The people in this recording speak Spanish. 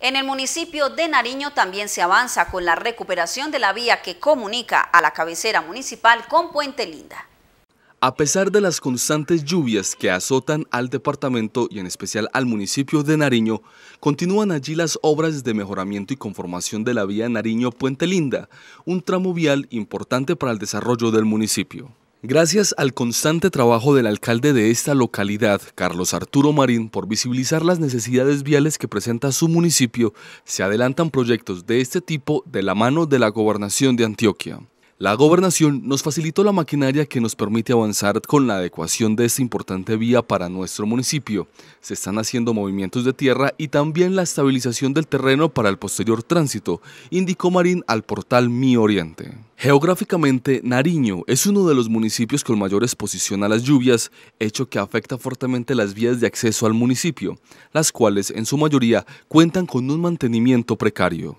En el municipio de Nariño también se avanza con la recuperación de la vía que comunica a la cabecera municipal con Puente Linda. A pesar de las constantes lluvias que azotan al departamento y en especial al municipio de Nariño, continúan allí las obras de mejoramiento y conformación de la vía Nariño-Puente Linda, un tramo vial importante para el desarrollo del municipio. Gracias al constante trabajo del alcalde de esta localidad, Carlos Arturo Marín, por visibilizar las necesidades viales que presenta su municipio, se adelantan proyectos de este tipo de la mano de la Gobernación de Antioquia. La gobernación nos facilitó la maquinaria que nos permite avanzar con la adecuación de esta importante vía para nuestro municipio. Se están haciendo movimientos de tierra y también la estabilización del terreno para el posterior tránsito, indicó Marín al portal Mi Oriente. Geográficamente, Nariño es uno de los municipios con mayor exposición a las lluvias, hecho que afecta fuertemente las vías de acceso al municipio, las cuales en su mayoría cuentan con un mantenimiento precario.